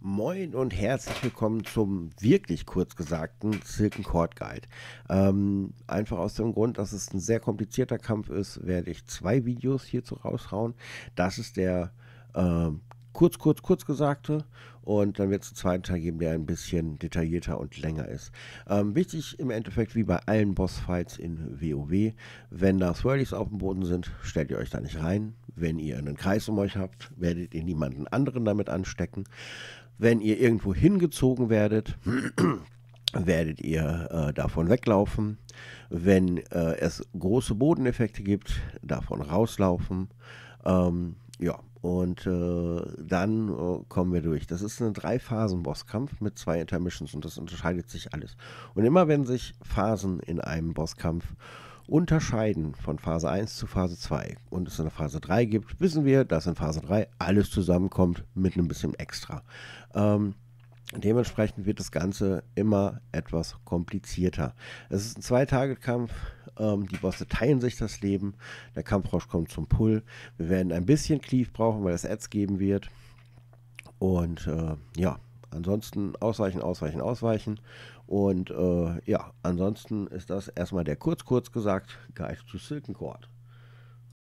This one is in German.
Moin und herzlich willkommen zum wirklich kurz gesagten Silken Court Guide. Ähm, einfach aus dem Grund, dass es ein sehr komplizierter Kampf ist, werde ich zwei Videos hierzu raushauen. Das ist der äh, kurz, kurz, kurz gesagte und dann wird es einen zweiten Teil geben, der ein bisschen detaillierter und länger ist. Ähm, wichtig im Endeffekt wie bei allen Bossfights in WoW, wenn da Swirlies auf dem Boden sind, stellt ihr euch da nicht rein, wenn ihr einen Kreis um euch habt, werdet ihr niemanden anderen damit anstecken. Wenn ihr irgendwo hingezogen werdet, werdet ihr äh, davon weglaufen. Wenn äh, es große Bodeneffekte gibt, davon rauslaufen. Ähm, ja, und äh, dann äh, kommen wir durch. Das ist ein Drei-Phasen-Bosskampf mit zwei Intermissions und das unterscheidet sich alles. Und immer wenn sich Phasen in einem Bosskampf unterscheiden von Phase 1 zu Phase 2 und es eine Phase 3 gibt, wissen wir, dass in Phase 3 alles zusammenkommt mit einem bisschen extra. Ähm, dementsprechend wird das Ganze immer etwas komplizierter. Es ist ein Zwei-Tage-Kampf. Ähm, die Bosse teilen sich das Leben. Der Kampfrosch kommt zum Pull. Wir werden ein bisschen Cleave brauchen, weil es Ads geben wird. Und äh, ja, Ansonsten ausweichen, ausweichen, ausweichen. Und äh, ja, ansonsten ist das erstmal der kurz, kurz gesagt Guide to Silken Cord.